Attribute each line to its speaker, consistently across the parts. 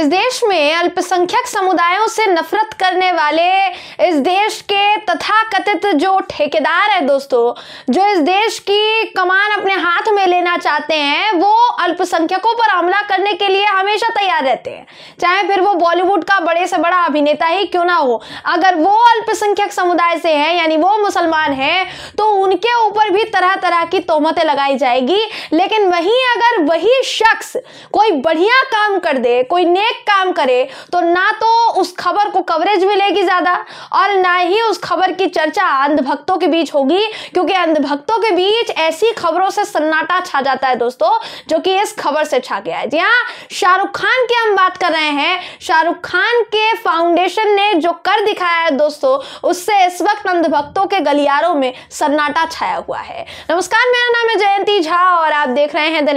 Speaker 1: इस देश में अल्पसंख्यक समुदायों से नफरत करने वाले इस देश के तथा कथित जो ठेकेदार है दोस्तों जो इस देश की कमान अपने हाथ में लेना चाहते हैं वो अल्पसंख्यकों पर हमला करने के लिए हमेशा तैयार रहते हैं चाहे फिर वो बॉलीवुड का बड़े से बड़ा अभिनेता ही क्यों ना हो अगर वो अल्पसंख्यक समुदाय से है यानी वो मुसलमान है तो उनके ऊपर भी तरह तरह की तोहमतें लगाई जाएगी लेकिन वहीं अगर वही शख्स कोई बढ़िया काम कर दे कोई ने एक काम करे तो ना तो उस खबर को कवरेज मिलेगी ज्यादा और ना ही उस खबर की चर्चा अंधभक्तों के बीच होगी क्योंकि अंधभक्तों के बीच ऐसी खबरों से सन्नाटा छा जाता है दोस्तों जो कि इस खबर से छा गया है जी हाँ शाहरुख खान की हम बात कर रहे हैं शाहरुख खान के फाउंडेशन ने जो कर दिखाया है दोस्तों उससे इस वक्त अंधभक्तों के गलियारों में सन्नाटा छाया हुआ है नमस्कार मेरा नाम है जयंती झा और आप देख रहे हैं द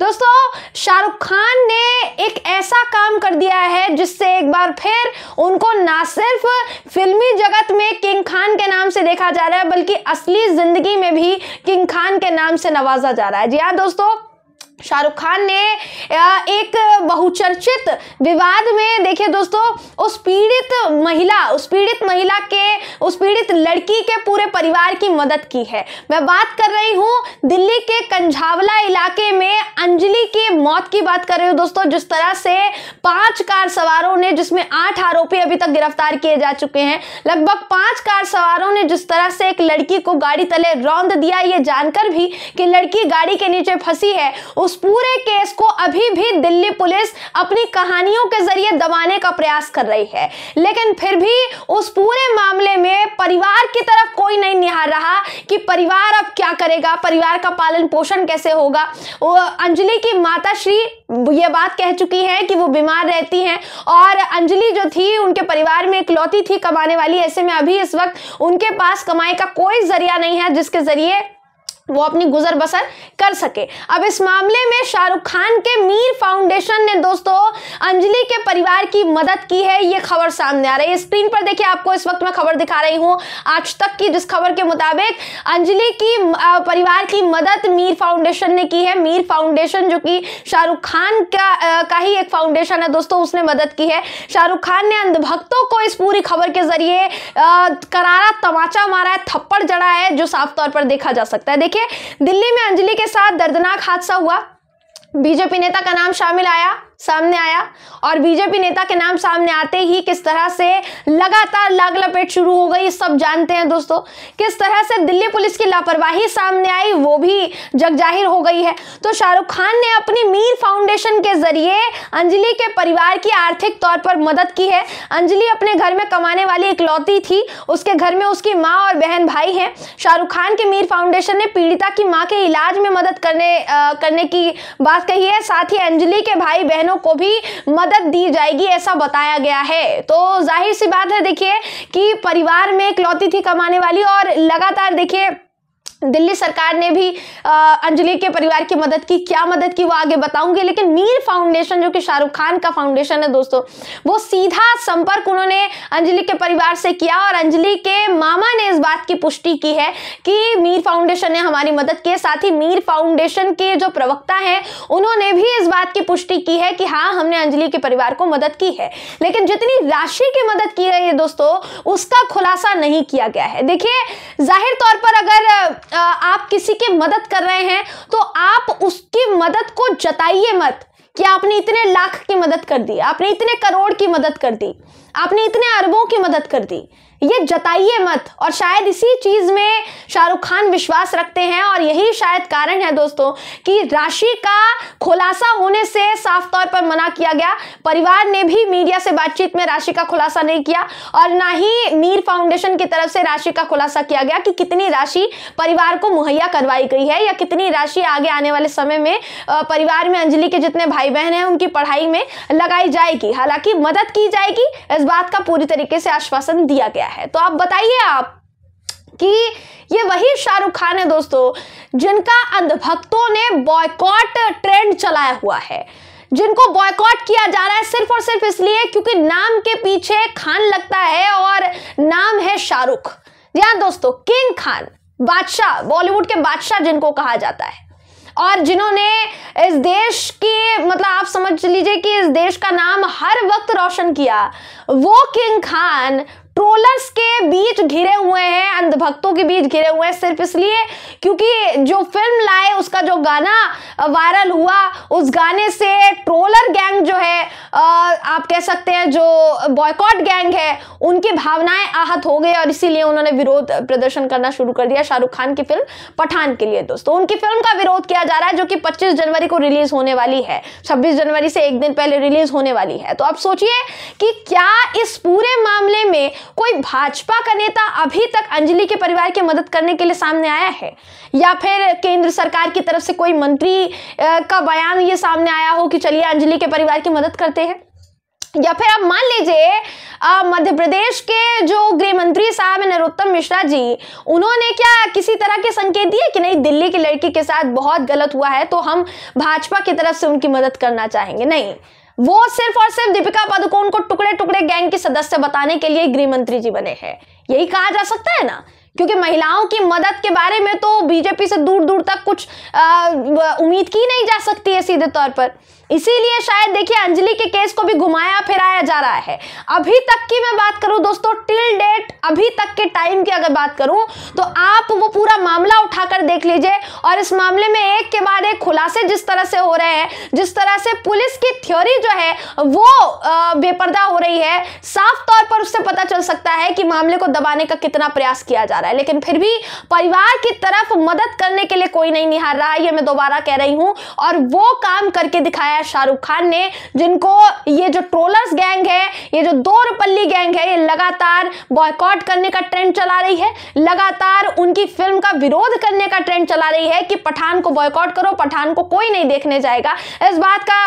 Speaker 1: दोस्तों शाहरुख खान ने एक ऐसा काम कर दिया है जिससे एक बार फिर उनको ना सिर्फ फिल्मी जगत में किंग खान के नाम से देखा जा रहा है बल्कि असली जिंदगी में भी किंग खान के नाम से नवाजा जा रहा है जी हाँ दोस्तों शाहरुख खान ने एक बहुचर्चित विवाद में देखिए दोस्तों उस पीड़ित महिला उस पीड़ित महिला के उस पीड़ित लड़की के पूरे परिवार की मदद की है मैं बात कर रही हूँ दिल्ली के कंझावला इलाके में अंजलि की मौत की बात कर रही हूँ दोस्तों जिस तरह से पांच कार सवारों ने जिसमें आठ आरोपी अभी तक गिरफ्तार किए जा चुके हैं लगभग पांच कार सवारों ने जिस तरह से एक लड़की को गाड़ी तले रौंद दिया ये जानकर भी कि लड़की गाड़ी के नीचे फंसी है उस उस पूरे केस को अभी भी दिल्ली पुलिस अपनी कहानियों के जरिए दबाने का प्रयास कर रही है लेकिन फिर भी उस पूरे मामले में परिवार की तरफ कोई नहीं निहार रहा कि परिवार अब क्या करेगा परिवार का पालन पोषण कैसे होगा अंजलि की माता श्री ये बात कह चुकी है कि वो बीमार रहती हैं और अंजलि जो थी उनके परिवार में इकलौती थी कमाने वाली ऐसे में अभी इस वक्त उनके पास कमाई का कोई जरिया नहीं है जिसके जरिए वो अपनी गुजर बसर कर सके अब इस मामले में शाहरुख खान के मीर फाउंडेशन ने दोस्तों अंजलि के परिवार की मदद की है ये खबर सामने आ रही है स्क्रीन पर देखिए आपको इस वक्त मैं खबर दिखा रही हूँ आज तक की जिस खबर के मुताबिक अंजलि की परिवार की मदद मीर फाउंडेशन ने की है मीर फाउंडेशन जो कि शाहरुख खान का का ही एक फाउंडेशन है दोस्तों उसने मदद की है शाहरुख खान ने अंधभक्तों को इस पूरी खबर के जरिए करारा तमाचा मारा है थप्पड़ जड़ा है जो साफ तौर पर देखा जा सकता है देखिए देखिए दिल्ली में अंजलि के साथ दर्दनाक हादसा हुआ बीजेपी नेता का नाम शामिल आया सामने आया और बीजेपी नेता के नाम सामने आते ही किस तरह से लगातार लाग लपेट शुरू हो गई सब जानते हैं दोस्तों किस तरह से दिल्ली पुलिस की लापरवाही सामने आई वो भी जग जाहिर हो गई है तो शाहरुख खान ने अपनी मीर फाउंडेशन के जरिए अंजलि के परिवार की आर्थिक तौर पर मदद की है अंजलि अपने घर में कमाने वाली इकलौती थी उसके घर में उसकी माँ और बहन भाई हैं शाहरुख खान के मीर फाउंडेशन ने पीड़िता की माँ के इलाज में मदद करने आ, करने की बात कही है साथ ही अंजलि के भाई बहन बहनों को भी मदद दी जाएगी ऐसा बताया गया है तो जाहिर सी बात है देखिए कि परिवार में इकलौती थी कमाने वाली और लगातार देखिए दिल्ली सरकार ने भी अंजलि के परिवार की मदद की क्या मदद की वो आगे बताऊंगी लेकिन मीर फाउंडेशन जो कि शाहरुख खान का फाउंडेशन है दोस्तों वो सीधा संपर्क उन्होंने अंजलि के परिवार से किया और अंजलि के मामा ने इस बात की पुष्टि की है कि मीर फाउंडेशन ने हमारी मदद की है साथ ही मीर फाउंडेशन के जो प्रवक्ता हैं उन्होंने भी इस बात की पुष्टि की है कि हाँ हमने अंजलि के परिवार को मदद की है लेकिन जितनी राशि की मदद की गई है दोस्तों उसका खुलासा नहीं किया गया है देखिए जाहिर तौर पर अगर आप किसी की मदद कर रहे हैं तो आप उसकी मदद को जताइए मत कि आपने इतने लाख की मदद कर दी आपने इतने करोड़ की मदद कर दी आपने इतने अरबों की मदद कर दी ये जताइए मत और शायद इसी चीज़ में शाहरुख खान विश्वास रखते हैं और यही शायद कारण है दोस्तों कि राशि का खुलासा होने से साफ तौर पर मना किया गया परिवार ने भी मीडिया से बातचीत में राशि का खुलासा नहीं किया और ना ही मीर फाउंडेशन की तरफ से राशि का खुलासा किया गया कि कितनी राशि परिवार को मुहैया करवाई गई है या कितनी राशि आगे आने वाले समय में परिवार में अंजलि के जितने भाई भाई बहन है उनकी पढ़ाई में लगाई जाएगी हालांकि मदद की जाएगी इस बात का पूरी तरीके से आश्वासन दिया गया है तो आप बताइए आप कि ये वही शाहरुख खान है दोस्तों जिनका अंधभक्तों ने बॉयकॉट ट्रेंड चलाया हुआ है जिनको बॉयकॉट किया जा रहा है सिर्फ और सिर्फ इसलिए क्योंकि नाम के पीछे खान लगता है और नाम है शाहरुख जी दोस्तों किंग खान बादशाह बॉलीवुड के बादशाह जिनको कहा जाता है और जिन्होंने इस देश के मतलब आप समझ लीजिए कि इस देश का नाम हर वक्त रोशन किया वो किंग खान ट्रोलर्स के बीच घिरे हुए हैं अंधभक्तों के बीच घिरे हुए हैं सिर्फ इसलिए क्योंकि जो फिल्म लाए उसका जो गाना वायरल हुआ उस गाने से ट्रोलर गैंग जो है आप कह सकते हैं जो बॉयकॉट गैंग है उनकी भावनाएं आहत हो गई और इसीलिए उन्होंने विरोध प्रदर्शन करना शुरू कर दिया शाहरुख खान की फिल्म पठान के लिए दोस्तों उनकी फिल्म का विरोध किया जा रहा है जो कि पच्चीस जनवरी को रिलीज होने वाली है छब्बीस जनवरी से एक दिन पहले रिलीज होने वाली है तो आप सोचिए कि क्या इस पूरे मामले में कोई भाजपा का नेता अभी तक अंजलि के परिवार की मदद करने के लिए सामने आया है या फिर केंद्र सरकार की तरफ से कोई मंत्री का बयान ये सामने आया हो कि चलिए अंजलि के परिवार की मदद करते हैं या फिर आप मान लीजिए मध्य प्रदेश के जो गृह मंत्री साहब नरोत्तम मिश्रा जी उन्होंने क्या किसी तरह के संकेत दिए कि नहीं दिल्ली की लड़की के साथ बहुत गलत हुआ है तो हम भाजपा की तरफ से उनकी मदद करना चाहेंगे नहीं वो सिर्फ और सिर्फ दीपिका पादुकोण को टुकड़े टुकड़े गैंग के सदस्य बताने के लिए गृह मंत्री जी बने हैं यही कहा जा सकता है ना क्योंकि महिलाओं की मदद के बारे में तो बीजेपी से दूर दूर तक कुछ उम्मीद की नहीं जा सकती है सीधे तौर पर इसीलिए शायद देखिए अंजलि के केस को भी घुमाया फिराया जा रहा है अभी तक की मैं बात करूं दोस्तों टिल डेट अभी तक के टाइम की अगर बात करूं तो आप वो पूरा मामला उठाकर देख लीजिए और इस मामले में एक के बाद एक खुलासे जिस तरह से हो रहे हैं जिस तरह से पुलिस की थ्योरी जो है वो बेपर्दा हो रही है साफ तौर पर उससे पता चल सकता है कि मामले को दबाने का कितना प्रयास किया जा रहा है लेकिन फिर भी परिवार की तरफ मदद करने के लिए कोई नहीं निहार रहा यह मैं दोबारा कह रही हूं और वो काम करके दिखाया शाहरुख खान ने जिनको ये जो ट्रोलर्स गैंग है ये जो दो रुपल्ली गैंग है ये लगातार बॉयकॉट करने का ट्रेंड चला रही है लगातार उनकी फिल्म का विरोध कर करने का ट्रेंड चला रही है कि पठान को बॉयकॉट करो पठान को कोई नहीं देखने जाएगा इस बात का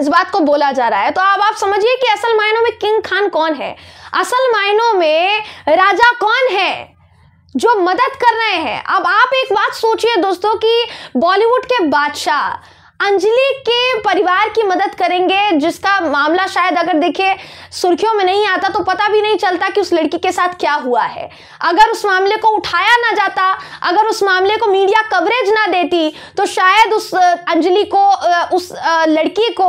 Speaker 1: इस बात को बोला जा रहा है तो अब आप समझिए कि असल मायनों में किंग खान कौन है असल मायनों में राजा कौन है जो मदद कर रहे हैं अब आप एक बात सोचिए दोस्तों कि बॉलीवुड के बादशाह अंजलि के परिवार की मदद करेंगे जिसका मामला शायद अगर देखिए सुर्खियों में नहीं आता तो पता भी नहीं चलता कि उस लड़की के साथ क्या हुआ है अगर उस मामले को उठाया ना जाता अगर उस मामले को मीडिया कवरेज ना देती तो शायद उस अंजलि को उस लड़की को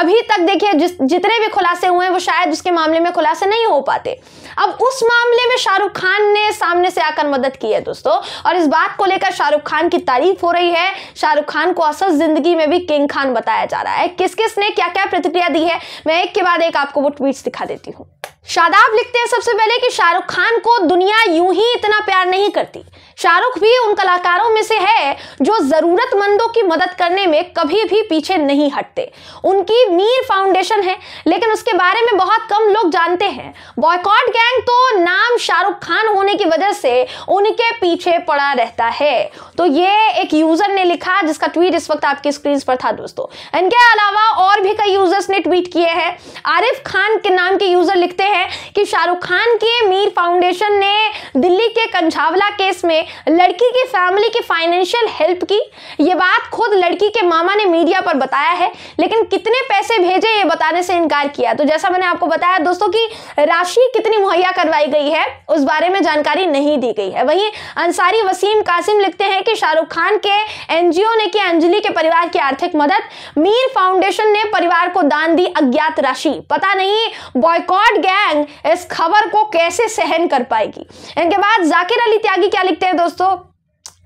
Speaker 1: अभी तक देखिए जिस जितने भी खुलासे हुए हैं वो शायद उसके मामले में खुलासे नहीं हो पाते अब उस मामले में शाहरुख खान ने सामने से आकर मदद की है दोस्तों और इस बात को लेकर शाहरुख खान की तारीफ हो रही है शाहरुख खान को असल जिंदगी में भी किंग खान बताया जा रहा है किस किस ने क्या क्या प्रतिक्रिया दी है मैं एक के बाद एक आपको वो ट्वीट दिखा देती हूँ शादाब लिखते हैं सबसे पहले कि शाहरुख खान को दुनिया यूं ही इतना प्यार नहीं करती शाहरुख भी उन कलाकारों में से है जो जरूरतमंदों की मदद करने में कभी भी पीछे नहीं हटते उनकी मीर फाउंडेशन है लेकिन उसके बारे में बहुत कम लोग जानते हैं बॉयकॉट गैंग तो नाम शाहरुख खान होने की वजह से उनके पीछे पड़ा रहता है तो ये एक यूजर ने लिखा जिसका ट्वीट इस वक्त आपकी स्क्रीन पर था दोस्तों इनके अलावा और भी कई यूजर्स ने ट्वीट किए हैं आरिफ खान के नाम के यूजर लिखते हैं कि शाहरुख खान की मीर फाउंडेशन ने दिल्ली के कंझावला केस में लड़की की फैमिली की फाइनेंशियल हेल्प की ये बात खुद लड़की के मामा ने मीडिया पर बताया है लेकिन कितने पैसे भेजे ये बताने से इनकार किया तो जैसा मैंने आपको बताया दोस्तों की राशि कितनी मुहैया करवाई गई है उस बारे में जानकारी नहीं दी गई है वहीं अंसारी वसीम कासिम लिखते हैं कि शाहरुख खान के एनजीओ ने की अंजलि के परिवार की आर्थिक मदद मीर फाउंडेशन ने परिवार को दान दी अज्ञात राशि पता नहीं बॉयकॉट गैंग इस खबर को कैसे सहन कर पाएगी इनके बाद जाकिर अली त्यागी क्या लिखते हैं दोस्तों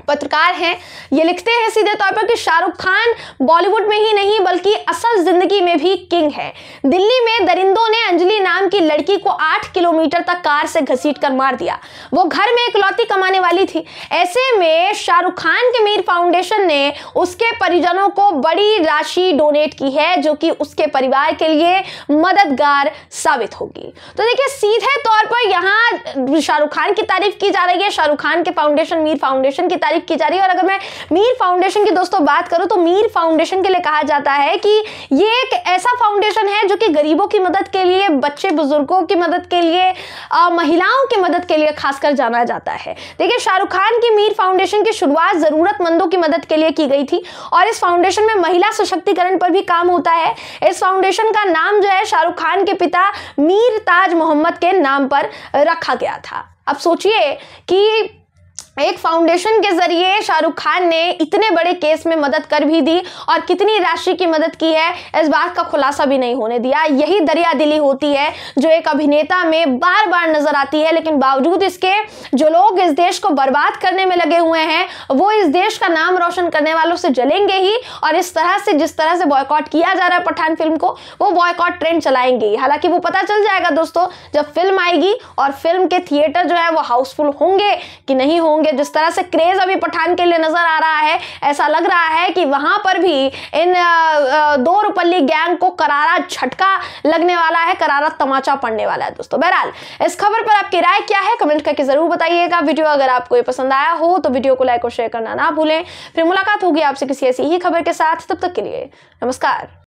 Speaker 1: पत्रकार हैं ये लिखते हैं सीधे तौर पर कि शाहरुख खान बॉलीवुड में ही नहीं बल्कि असल जिंदगी में भी किंग है दिल्ली में दरिंदों ने अंजलि नाम की लड़की को आठ किलोमीटर तक कार से घसीट कर मार दिया वो घर में इकलौती कमाने वाली थी ऐसे में शाहरुख खान के मीर फाउंडेशन ने उसके परिजनों को बड़ी राशि डोनेट की है जो कि उसके परिवार के लिए मददगार साबित होगी तो देखिए सीधे तौर पर यहाँ शाहरुख खान की तारीफ की जा रही है शाहरुख खान के फाउंडेशन मीर फाउंडेशन की तारीफ तारीफ की जा रही है और अगर मैं मीर फाउंडेशन की दोस्तों बात करूं तो मीर फाउंडेशन के लिए कहा जाता है कि ये एक ऐसा फाउंडेशन है जो कि गरीबों की मदद के लिए बच्चे बुजुर्गों की मदद के लिए आ, महिलाओं की मदद के लिए खासकर जाना जाता है देखिए शाहरुख खान की मीर फाउंडेशन की शुरुआत ज़रूरतमंदों की मदद के लिए की गई थी और इस फाउंडेशन में महिला सशक्तिकरण पर भी काम होता है इस फाउंडेशन का नाम जो है शाहरुख खान के पिता मीर ताज मोहम्मद के नाम पर रखा गया था अब सोचिए कि एक फाउंडेशन के जरिए शाहरुख खान ने इतने बड़े केस में मदद कर भी दी और कितनी राशि की मदद की है इस बात का खुलासा भी नहीं होने दिया यही दरिया दिली होती है जो एक अभिनेता में बार बार नजर आती है लेकिन बावजूद इसके जो लोग इस देश को बर्बाद करने में लगे हुए हैं वो इस देश का नाम रोशन करने वालों से जलेंगे ही और इस तरह से जिस तरह से बॉयकॉट किया जा रहा है पठान फिल्म को वो बॉयकॉट ट्रेंड चलाएंगे ही हालांकि वो पता चल जाएगा दोस्तों जब फिल्म आएगी और फिल्म के थिएटर जो है वो हाउसफुल होंगे कि नहीं होंगे होंगे जिस तरह से क्रेज अभी पठान के लिए नजर आ रहा है ऐसा लग रहा है कि वहां पर भी इन दो रुपल्ली गैंग को करारा झटका लगने वाला है करारा तमाचा पड़ने वाला है दोस्तों बहरहाल इस खबर पर आपकी राय क्या है कमेंट करके जरूर बताइएगा वीडियो अगर आपको ये पसंद आया हो तो वीडियो को लाइक और शेयर करना ना भूलें फिर मुलाकात होगी आपसे किसी ऐसी ही खबर के साथ तब तक के लिए नमस्कार